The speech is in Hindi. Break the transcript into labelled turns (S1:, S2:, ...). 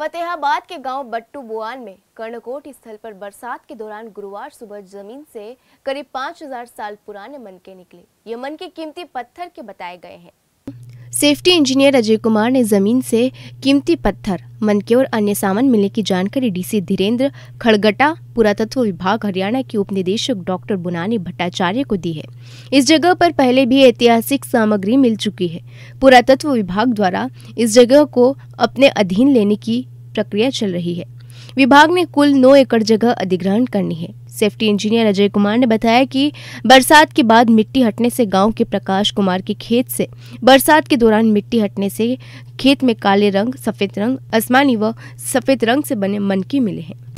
S1: फतेहाबाद के गांव बट्टू बुआन में कर्णकोट स्थल पर बरसात के दौरान गुरुवार सुबह जमीन से करीब 5000 साल पुराने मनके निकले ये मनके कीमती पत्थर के बताए गए हैं सेफ्टी इंजीनियर अजय कुमार ने जमीन से कीमती पत्थर मनके और अन्य सामान मिलने की जानकारी डीसी धीरेन्द्र खड़गटा पुरातत्व विभाग हरियाणा के उप निदेशक डॉक्टर बुनानी भट्टाचार्य को दी है इस जगह पर पहले भी ऐतिहासिक सामग्री मिल चुकी है पुरातत्व विभाग द्वारा इस जगह को अपने अधीन लेने की प्रक्रिया चल रही है विभाग ने कुल नौ एकड़ जगह अधिग्रहण करनी है सेफ्टी इंजीनियर अजय कुमार ने बताया कि बरसात के बाद मिट्टी हटने से गांव के प्रकाश कुमार के खेत से बरसात के दौरान मिट्टी हटने से खेत में काले रंग सफेद रंग आसमानी व सफेद रंग से बने मनकी मिले हैं